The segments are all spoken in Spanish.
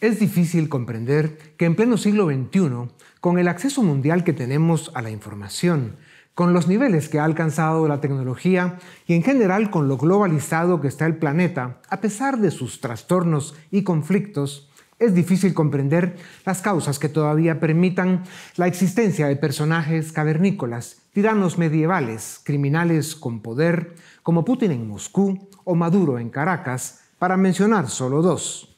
Es difícil comprender que en pleno siglo XXI, con el acceso mundial que tenemos a la información, con los niveles que ha alcanzado la tecnología y en general con lo globalizado que está el planeta, a pesar de sus trastornos y conflictos, es difícil comprender las causas que todavía permitan la existencia de personajes cavernícolas, tiranos medievales, criminales con poder, como Putin en Moscú o Maduro en Caracas, para mencionar solo dos.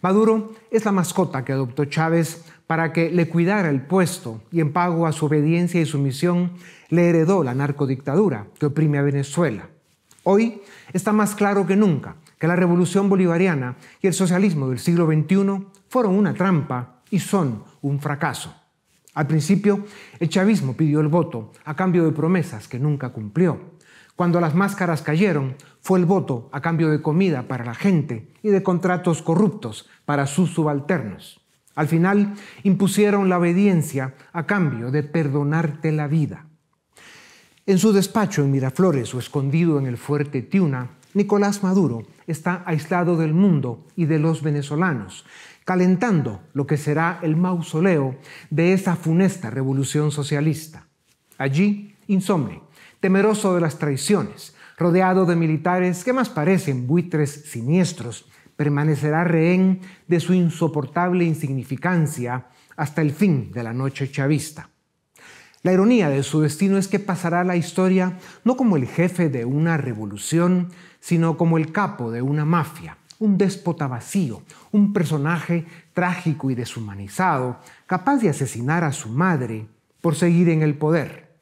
Maduro es la mascota que adoptó Chávez para que le cuidara el puesto y en pago a su obediencia y sumisión le heredó la narcodictadura que oprime a Venezuela. Hoy está más claro que nunca que la revolución bolivariana y el socialismo del siglo XXI fueron una trampa y son un fracaso. Al principio, el chavismo pidió el voto a cambio de promesas que nunca cumplió. Cuando las máscaras cayeron, fue el voto a cambio de comida para la gente y de contratos corruptos para sus subalternos. Al final, impusieron la obediencia a cambio de perdonarte la vida. En su despacho en Miraflores o escondido en el fuerte Tiuna, Nicolás Maduro está aislado del mundo y de los venezolanos, calentando lo que será el mausoleo de esa funesta revolución socialista. Allí, insomne, temeroso de las traiciones, rodeado de militares que más parecen buitres siniestros, permanecerá rehén de su insoportable insignificancia hasta el fin de la noche chavista. La ironía de su destino es que pasará la historia no como el jefe de una revolución, sino como el capo de una mafia, un déspota vacío, un personaje trágico y deshumanizado, capaz de asesinar a su madre por seguir en el poder.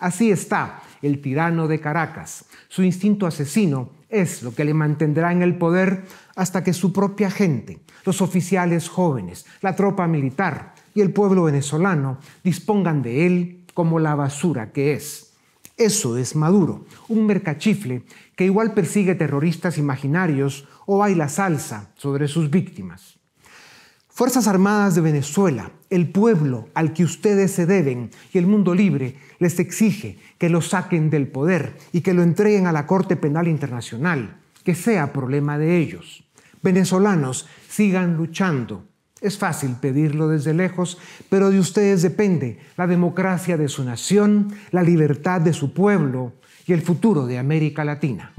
Así está el tirano de Caracas. Su instinto asesino es lo que le mantendrá en el poder hasta que su propia gente, los oficiales jóvenes, la tropa militar y el pueblo venezolano dispongan de él como la basura que es. Eso es Maduro, un mercachifle que igual persigue terroristas imaginarios o baila salsa sobre sus víctimas. Fuerzas Armadas de Venezuela, el pueblo al que ustedes se deben y el mundo libre les exige que lo saquen del poder y que lo entreguen a la Corte Penal Internacional, que sea problema de ellos. Venezolanos, sigan luchando. Es fácil pedirlo desde lejos, pero de ustedes depende la democracia de su nación, la libertad de su pueblo y el futuro de América Latina.